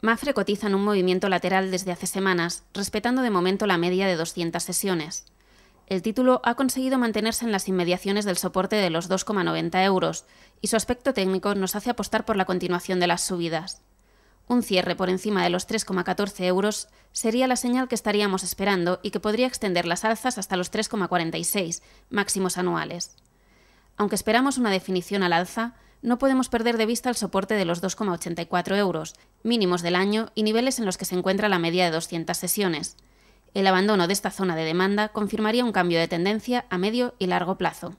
Mafre cotiza en un movimiento lateral desde hace semanas, respetando de momento la media de 200 sesiones. El título ha conseguido mantenerse en las inmediaciones del soporte de los 2,90 euros y su aspecto técnico nos hace apostar por la continuación de las subidas. Un cierre por encima de los 3,14 euros sería la señal que estaríamos esperando y que podría extender las alzas hasta los 3,46, máximos anuales. Aunque esperamos una definición al alza, no podemos perder de vista el soporte de los 2,84 euros, mínimos del año y niveles en los que se encuentra la media de 200 sesiones. El abandono de esta zona de demanda confirmaría un cambio de tendencia a medio y largo plazo.